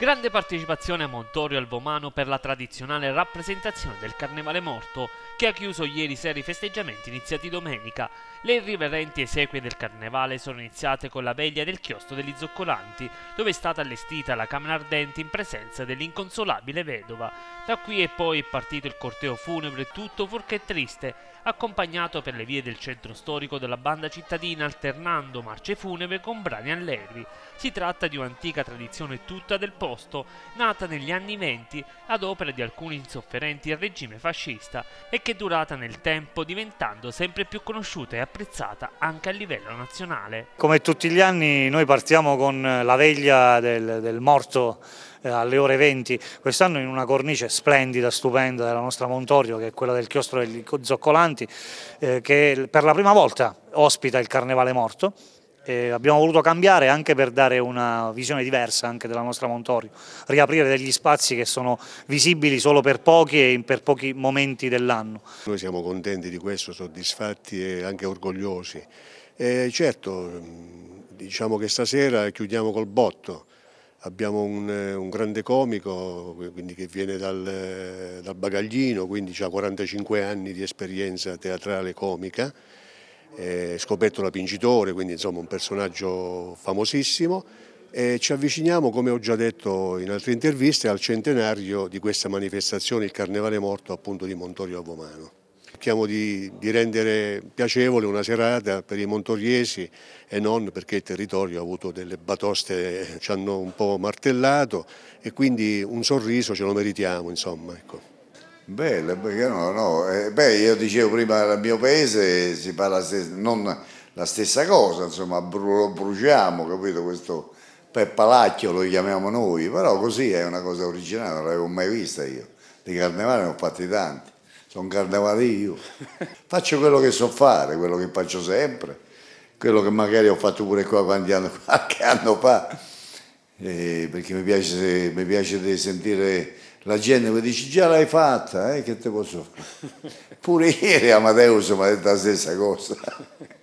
Grande partecipazione a Montorio al Vomano per la tradizionale rappresentazione del Carnevale Morto, che ha chiuso ieri sera i festeggiamenti iniziati domenica. Le irriverenti esequie del Carnevale sono iniziate con la veglia del chiostro degli Zoccolanti, dove è stata allestita la camera ardente in presenza dell'inconsolabile vedova. Da qui e poi è partito il corteo funebre tutto fuorché triste, accompagnato per le vie del centro storico della banda cittadina alternando marce funebre con brani allegri. Si tratta di un'antica tradizione tutta del popolo Ariosto, nata negli anni venti ad opera di alcuni insofferenti al regime fascista e che è durata nel tempo diventando sempre più conosciuta e apprezzata anche a livello nazionale. Come tutti gli anni noi partiamo con la veglia del, del morto eh, alle ore 20, quest'anno in una cornice splendida, stupenda della nostra Montorio, che è quella del chiostro degli Zoccolanti, eh, che per la prima volta ospita il Carnevale Morto e abbiamo voluto cambiare anche per dare una visione diversa anche della nostra Montorio, riaprire degli spazi che sono visibili solo per pochi e per pochi momenti dell'anno. Noi siamo contenti di questo, soddisfatti e anche orgogliosi. E certo, diciamo che stasera chiudiamo col botto, abbiamo un, un, grande comico che viene dal, dal Bagaglino, quindi ha 45 anni di esperienza teatrale comica, eh, scoperto la vincitore, quindi insomma un personaggio famosissimo e ci avviciniamo, come ho già detto in altre interviste, al centenario di questa manifestazione, il Carnevale Morto appunto di Montorio a Vomano. Cerchiamo di, di rendere piacevole una serata per i montoriesi e non perché il territorio ha avuto delle batoste, ci hanno un po' martellato e quindi un sorriso ce lo meritiamo insomma. Ecco. Bello, perché no, no. Eh, beh, io dicevo prima, nel mio paese si parla non la stessa cosa, insomma, bru lo bruciamo, capito, questo peppalacchio lo chiamiamo noi, però così è una cosa originale, non l'avevo mai vista io. Di carnevale ne ho fatti tanti, sono carnevale io. faccio quello che so fare, quello che faccio sempre, quello che magari ho fatto pure qua qualche anno, qualche anno fa, eh, perché mi piace, mi piace sentire la gente mi dice già l'hai fatta, eh? che te posso fare? Pure ieri Amadeus mi ha detto la stessa cosa.